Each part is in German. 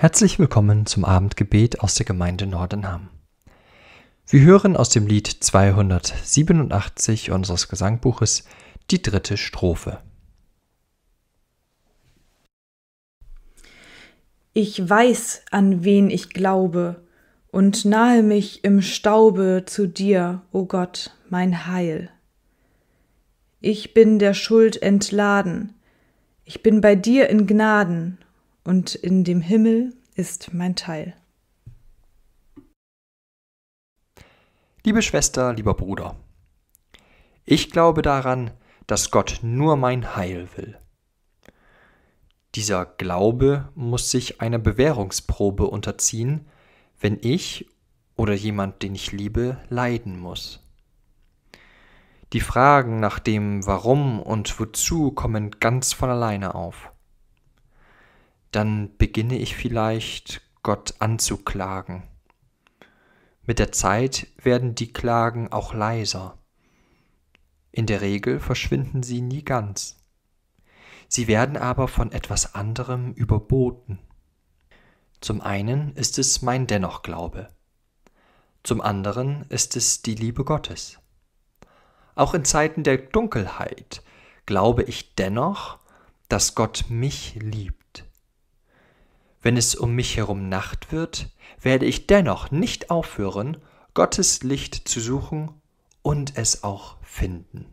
Herzlich willkommen zum Abendgebet aus der Gemeinde Nordenham. Wir hören aus dem Lied 287 unseres Gesangbuches die dritte Strophe. Ich weiß, an wen ich glaube, und nahe mich im Staube zu dir, o oh Gott, mein Heil. Ich bin der Schuld entladen, ich bin bei dir in Gnaden und in dem Himmel ist mein Teil. Liebe Schwester, lieber Bruder, ich glaube daran, dass Gott nur mein Heil will. Dieser Glaube muss sich einer Bewährungsprobe unterziehen, wenn ich oder jemand, den ich liebe, leiden muss. Die Fragen nach dem Warum und Wozu kommen ganz von alleine auf dann beginne ich vielleicht Gott anzuklagen. Mit der Zeit werden die Klagen auch leiser. In der Regel verschwinden sie nie ganz. Sie werden aber von etwas anderem überboten. Zum einen ist es mein Dennoch-Glaube. Zum anderen ist es die Liebe Gottes. Auch in Zeiten der Dunkelheit glaube ich dennoch, dass Gott mich liebt wenn es um mich herum Nacht wird, werde ich dennoch nicht aufhören, Gottes Licht zu suchen und es auch finden.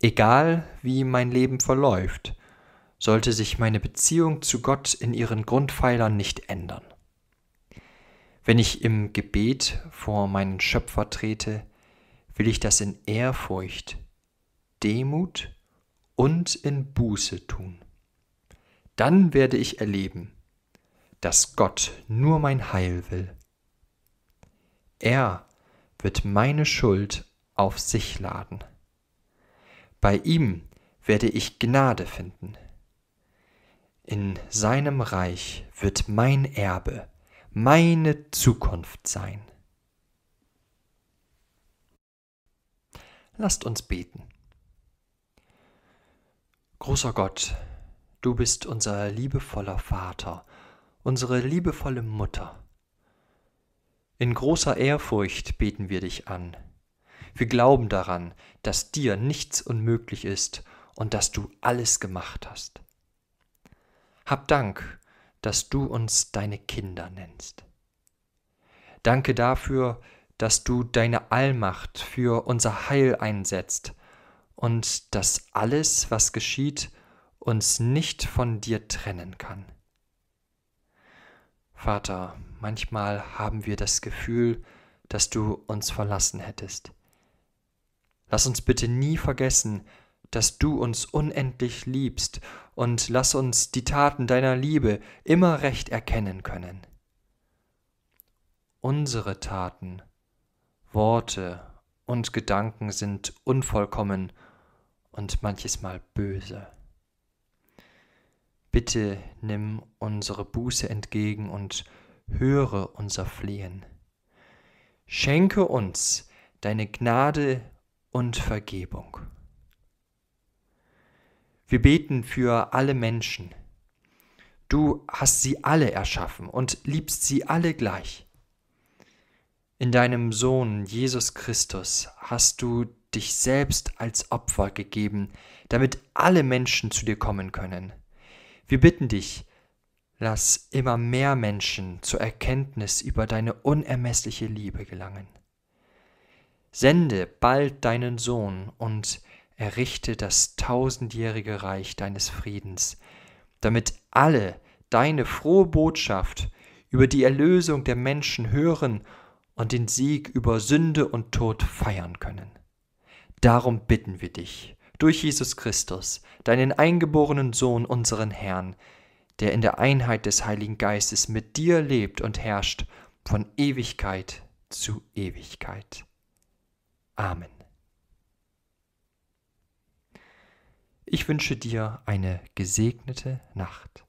Egal wie mein Leben verläuft, sollte sich meine Beziehung zu Gott in ihren Grundpfeilern nicht ändern. Wenn ich im Gebet vor meinen Schöpfer trete, will ich das in Ehrfurcht, Demut und in Buße tun dann werde ich erleben, dass Gott nur mein Heil will. Er wird meine Schuld auf sich laden. Bei ihm werde ich Gnade finden. In seinem Reich wird mein Erbe, meine Zukunft sein. Lasst uns beten. Großer Gott, Du bist unser liebevoller Vater, unsere liebevolle Mutter. In großer Ehrfurcht beten wir dich an. Wir glauben daran, dass dir nichts unmöglich ist und dass du alles gemacht hast. Hab Dank, dass du uns deine Kinder nennst. Danke dafür, dass du deine Allmacht für unser Heil einsetzt und dass alles, was geschieht, uns nicht von dir trennen kann. Vater, manchmal haben wir das Gefühl, dass du uns verlassen hättest. Lass uns bitte nie vergessen, dass du uns unendlich liebst und lass uns die Taten deiner Liebe immer recht erkennen können. Unsere Taten, Worte und Gedanken sind unvollkommen und manches Mal böse. Bitte nimm unsere Buße entgegen und höre unser Flehen. Schenke uns deine Gnade und Vergebung. Wir beten für alle Menschen. Du hast sie alle erschaffen und liebst sie alle gleich. In deinem Sohn Jesus Christus hast du dich selbst als Opfer gegeben, damit alle Menschen zu dir kommen können. Wir bitten dich, lass immer mehr Menschen zur Erkenntnis über deine unermessliche Liebe gelangen. Sende bald deinen Sohn und errichte das tausendjährige Reich deines Friedens, damit alle deine frohe Botschaft über die Erlösung der Menschen hören und den Sieg über Sünde und Tod feiern können. Darum bitten wir dich durch Jesus Christus, deinen eingeborenen Sohn, unseren Herrn, der in der Einheit des Heiligen Geistes mit dir lebt und herrscht von Ewigkeit zu Ewigkeit. Amen. Ich wünsche dir eine gesegnete Nacht.